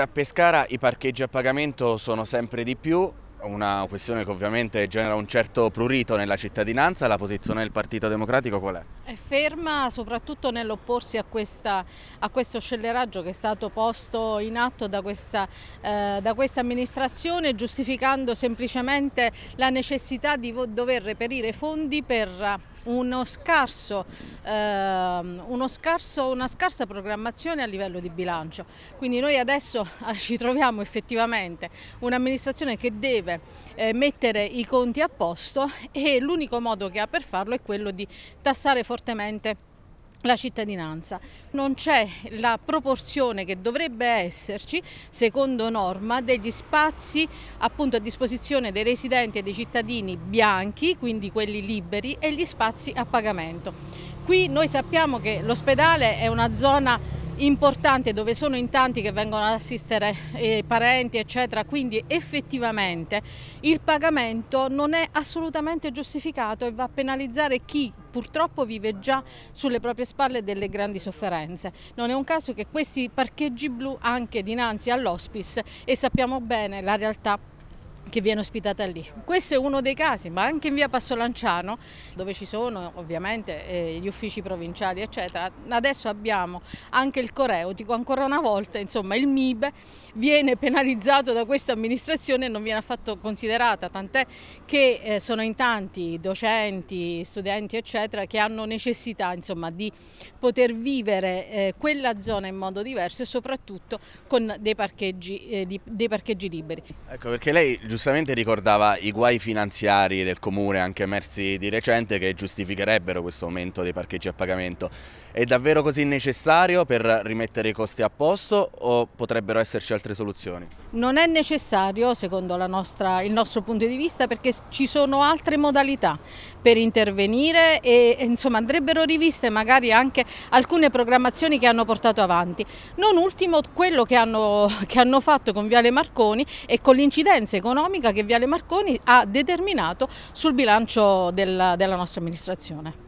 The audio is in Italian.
A Pescara i parcheggi a pagamento sono sempre di più, una questione che ovviamente genera un certo prurito nella cittadinanza, la posizione del Partito Democratico qual è? È ferma soprattutto nell'opporsi a, a, questo scelleraggio che è stato posto in atto da questa, eh, da questa amministrazione giustificando semplicemente la necessità di dover reperire fondi per uno scarso, eh, uno scarso, una scarsa programmazione a livello di bilancio. Quindi noi adesso ci troviamo effettivamente un'amministrazione che deve eh, mettere i conti a posto e l'unico modo che ha per farlo è quello di tassare fortemente la cittadinanza. Non c'è la proporzione che dovrebbe esserci, secondo norma, degli spazi appunto a disposizione dei residenti e dei cittadini bianchi, quindi quelli liberi, e gli spazi a pagamento. Qui noi sappiamo che l'ospedale è una zona importante dove sono in tanti che vengono ad assistere eh, parenti eccetera quindi effettivamente il pagamento non è assolutamente giustificato e va a penalizzare chi purtroppo vive già sulle proprie spalle delle grandi sofferenze. Non è un caso che questi parcheggi blu anche dinanzi all'hospice e sappiamo bene la realtà che viene ospitata lì. Questo è uno dei casi, ma anche in via Passo Lanciano, dove ci sono ovviamente eh, gli uffici provinciali, eccetera. Adesso abbiamo anche il Coreutico, ancora una volta, insomma, il MIBE viene penalizzato da questa amministrazione e non viene affatto considerata, tant'è che eh, sono in tanti docenti, studenti, eccetera, che hanno necessità, insomma, di poter vivere eh, quella zona in modo diverso e soprattutto con dei parcheggi, eh, di, dei parcheggi liberi. Ecco, perché lei giustamente giustamente ricordava i guai finanziari del comune, anche emersi di recente, che giustificherebbero questo aumento dei parcheggi a pagamento. È davvero così necessario per rimettere i costi a posto o potrebbero esserci altre soluzioni? Non è necessario, secondo nostra, il nostro punto di vista, perché ci sono altre modalità per intervenire e insomma, andrebbero riviste magari anche alcune programmazioni che hanno portato avanti. Non ultimo quello che hanno, che hanno fatto con Viale Marconi e con l'incidenza economica che Viale Marconi ha determinato sul bilancio della, della nostra amministrazione.